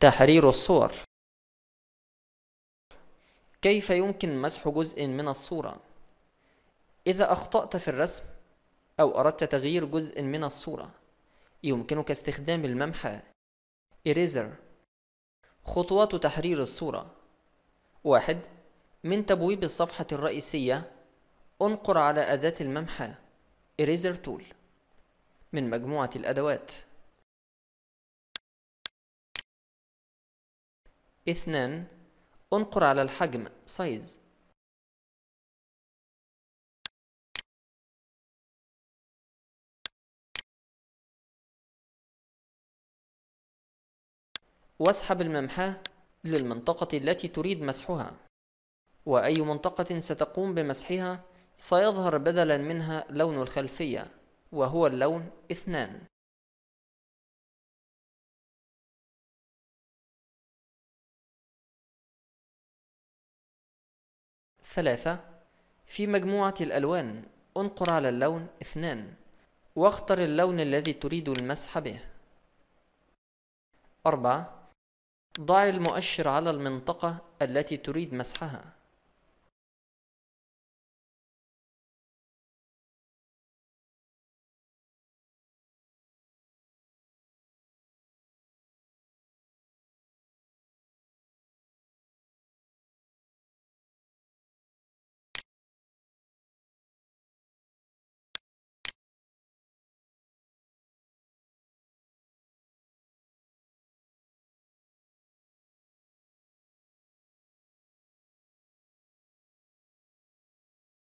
تحرير الصور كيف يمكن مسح جزء من الصورة؟ إذا أخطأت في الرسم أو أردت تغيير جزء من الصورة يمكنك استخدام الممحى Eraser خطوات تحرير الصورة واحد من تبويب الصفحة الرئيسية انقر على أداة الممحى Eraser Tool من مجموعة الأدوات اثنان انقر على الحجم سايز واسحب الممحاة للمنطقة التي تريد مسحها وأي منطقة ستقوم بمسحها سيظهر بدلا منها لون الخلفية وهو اللون اثنان ثلاثة في مجموعة الألوان انقر على اللون اثنان واختر اللون الذي تريد المسح به أربعة ضع المؤشر على المنطقة التي تريد مسحها